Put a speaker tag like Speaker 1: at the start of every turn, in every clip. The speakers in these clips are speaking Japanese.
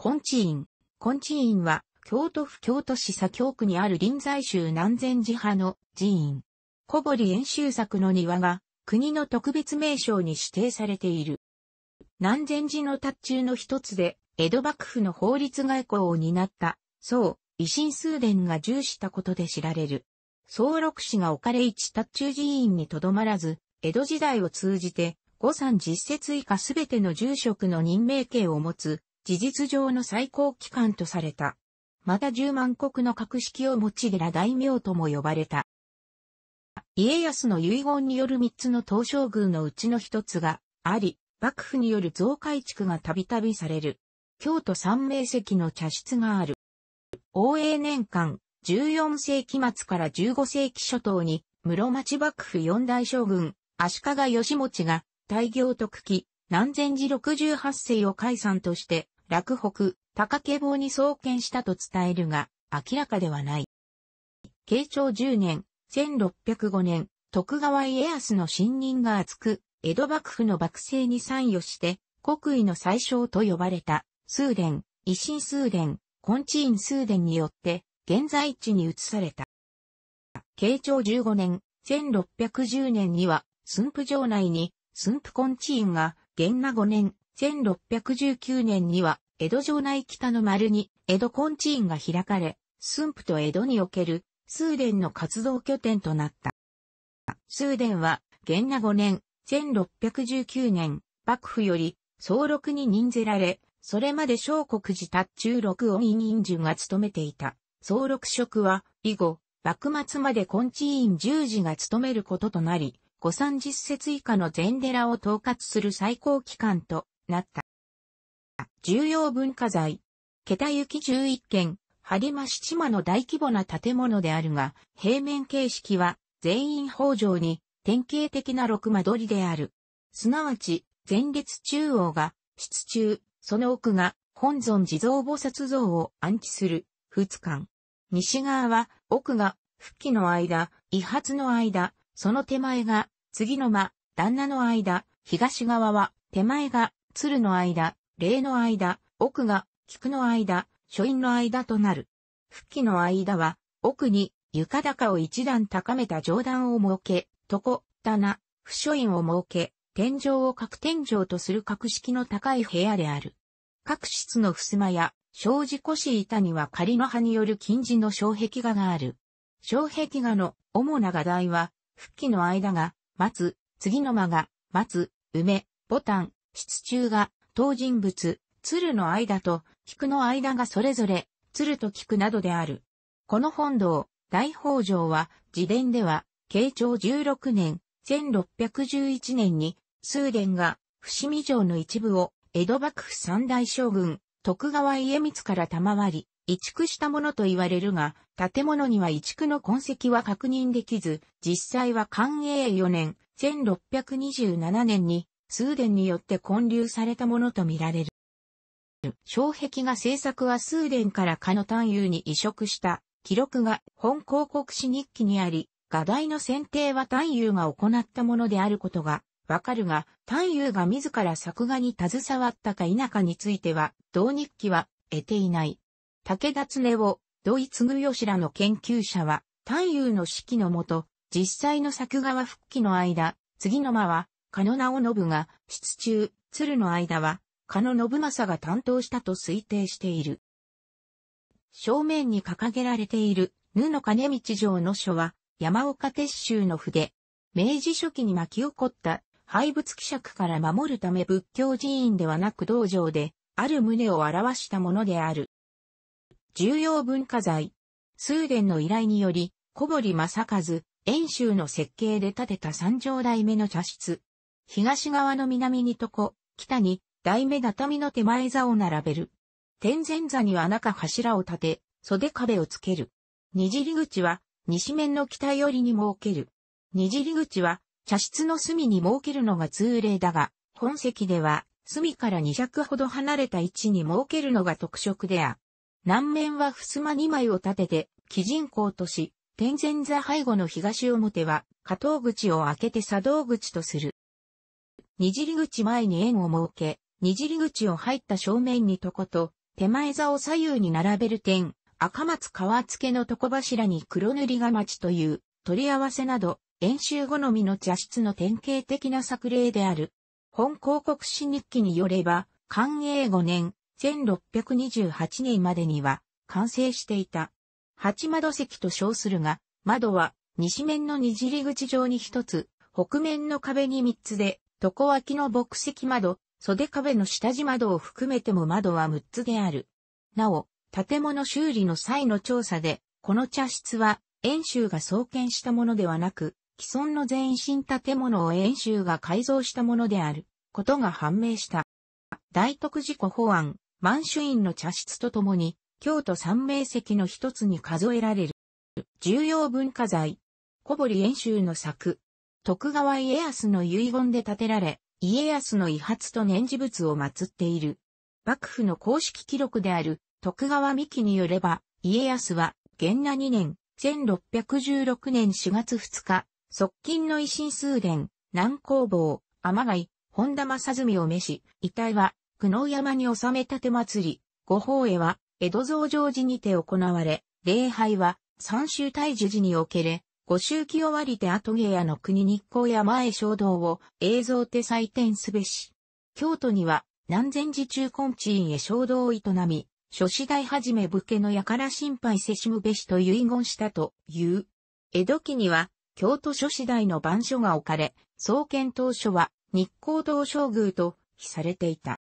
Speaker 1: コンチ院。コンチ院は、京都府京都市左京区にある臨済州南禅寺派の寺院。小堀遠州作の庭が、国の特別名称に指定されている。南禅寺の達中の一つで、江戸幕府の法律外交を担った、そう、維新数伝が重視したことで知られる。総六氏が置かれ一達中寺院にとどまらず、江戸時代を通じて、五三実説以下すべての住職の任命権を持つ、事実上の最高機関とされた。また10万国の格式を持ち寺大名とも呼ばれた。家康の遺言による三つの東照宮のうちの一つがあり、幕府による増改築がたびたびされる。京都三名石の茶室がある。応永年間、14世紀末から15世紀初頭に、室町幕府四大将軍、足利義持が、大行徳期、南禅寺68世を解散として、洛北、高家坊に創建したと伝えるが、明らかではない。慶長10年、1605年、徳川家康の信任が厚く、江戸幕府の幕政に参与して、国威の最小と呼ばれた、数殿、維新数殿、コンチーン数殿によって、現在地に移された。慶長15年、1610年には、駿府城内に、駿府コンチーンが、元那5年、1619年には、江戸城内北の丸に、江戸コンチーンが開かれ、駿府と江戸における、スーデンの活動拠点となった。スーデンは、元那5年、1619年、幕府より、総六に任ぜられ、それまで小国寺達中六を委任順が務めていた。総六職は、以後、幕末まで根治院十字が務めることとなり、五三十節以下の禅寺を統括する最高機関となった。重要文化財。桁行き11件、播磨七間の大規模な建物であるが、平面形式は全員北条に典型的な六間取りである。すなわち、前列中央が、室中、その奥が、本尊地蔵菩薩像を安置する、仏館。西側は、奥が、復帰の間、威発の間、その手前が、次の間、旦那の間、東側は、手前が、鶴の間、霊の間、奥が、菊の間、書院の間となる。復帰の間は、奥に、床高を一段高めた上段を設け、床、棚、不書院を設け、天井を各天井とする格式の高い部屋である。各室の襖や、障子腰板には仮の葉による金字の障壁画がある。障壁画の主な画題は、復帰の間が、松、次の間が、松、梅、ボタン、室中が当人物、鶴の間と菊の間がそれぞれ、鶴と菊などである。この本堂、大宝城は、自伝では、慶長16年、1611年に、数伝が、伏見城の一部を、江戸幕府三大将軍、徳川家光から賜り、移築したものと言われるが、建物には移築の痕跡は確認できず、実際は寛永4年、1627年にスーデンによって混流されたものとみられる。障壁画制作はスーデンからカノ単ーに移植した記録が本広告誌日記にあり、画題の選定は単ーが行ったものであることがわかるが、単ーが自ら作画に携わったか否かについては、同日記は得ていない。武田常夫、ドイツグヨシらの研究者は、単ーの指揮のもと、実際の作画は復帰の間、次の間は、加野直信が、室中、鶴の間は、加野信正が担当したと推定している。正面に掲げられている、布金道城の書は、山岡鉄舟の筆。明治初期に巻き起こった廃仏希釈から守るため仏教寺院ではなく道場で、ある旨を表したものである。重要文化財。スーデンの依頼により、小堀正和、遠州の設計で建てた三条台目の茶室。東側の南に床、北に大目畳の手前座を並べる。天前座には中柱を立て、袖壁をつける。じり口は西面の北寄りに設ける。じり口は茶室の隅に設けるのが通例だが、本席では隅から2尺ほど離れた位置に設けるのが特色であ。南面は襖2枚を立てて、基人口とし、天前座背後の東表は、下藤口を開けて作動口とする。にじり口前に円を設け、にじり口を入った正面に床と、手前座を左右に並べる点、赤松皮付けの床柱に黒塗りが待ちという、取り合わせなど、演習好みの茶室の典型的な作例である。本広告史日記によれば、寛永5年、1628年までには、完成していた。八窓席と称するが、窓は、西面のにじり口上に一つ、北面の壁に三つで、床脇の牧石窓、袖壁の下地窓を含めても窓は6つである。なお、建物修理の際の調査で、この茶室は、遠州が創建したものではなく、既存の全身建物を遠州が改造したものである、ことが判明した。大徳寺湖法案、満州院の茶室とともに、京都三名石の一つに数えられる。重要文化財。小堀遠州の作、徳川家康の遺言で建てられ、家康の遺髪と年次物を祀っている。幕府の公式記録である徳川三木によれば、家康は、元那2年、1616年4月2日、側近の維新数伝、南工房、天貝、本田正純を召し、遺体は、久能山に納め立て祭り、御法へは、江戸増上寺にて行われ、礼拝は、三州大樹寺におけれ、五周期終わりで後芸屋の国日光山前衝動を映像手採点すべし。京都には南禅寺中根地院へ衝動を営み、諸子代はじめ武家の輩から心配せしむべしと遺言したという。江戸期には京都諸子代の番所が置かれ、創建当初は日光道将宮と記されていた。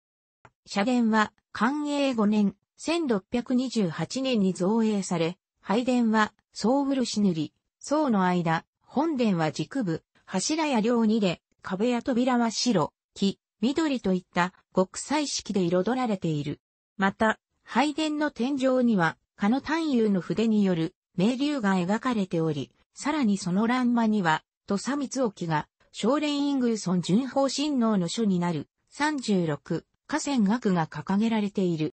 Speaker 1: 社殿は寛永5年1628年に造営され、拝殿は総漆塗り、層の間、本殿は軸部、柱や両にで、壁や扉は白、木、緑といった極彩色で彩られている。また、拝殿の天井には、かの単優の筆による名流が描かれており、さらにその欄間には、土佐光沖が、少年イングソン巡法神能の書になる、36、河川学が掲げられている。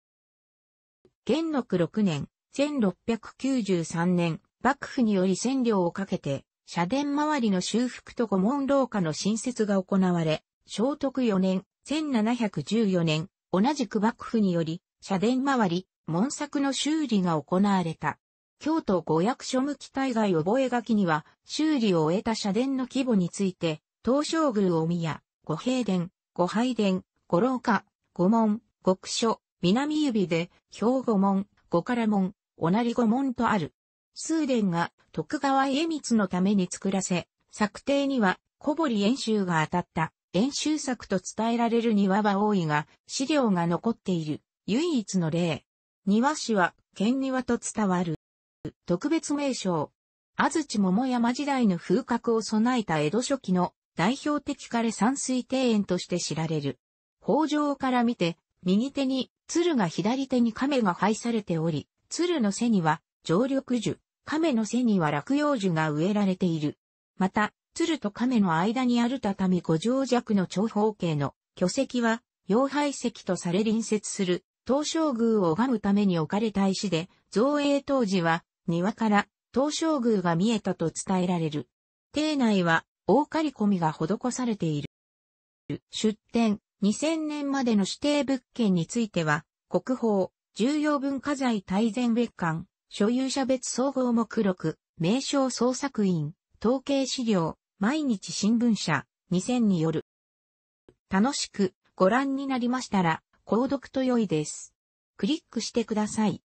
Speaker 1: 元禄6年、1693年、幕府により占領をかけて、社殿周りの修復と御門廊下の新設が行われ、聖徳4年、1714年、同じく幕府により、社殿周り、門作の修理が行われた。京都五役所向き大概覚書には、修理を終えた社殿の規模について、東照宮お宮、五平殿、五拝殿、五廊下、五門、極所、南指で、兵五門、五から門、おなり五門とある。数連が徳川家光のために作らせ、作庭には小堀演習が当たった演習作と伝えられる庭は多いが、資料が残っている唯一の例。庭師は県庭と伝わる。特別名称。安土桃山時代の風格を備えた江戸初期の代表的枯山水庭園として知られる。北条から見て、右手に鶴が左手に亀が配されており、鶴の背には常緑樹、亀の背には落葉樹が植えられている。また、鶴と亀の間にある畳五条弱の長方形の巨石は、妖廃石とされ隣接する東照宮を拝むために置かれた石で、造営当時は庭から東照宮が見えたと伝えられる。邸内は大刈り込みが施されている。出展2000年までの指定物件については、国宝、重要文化財大全別館、所有者別総合目録、名称創作員、統計資料、毎日新聞社、2000による。楽しくご覧になりましたら、購読と良いです。クリックしてください。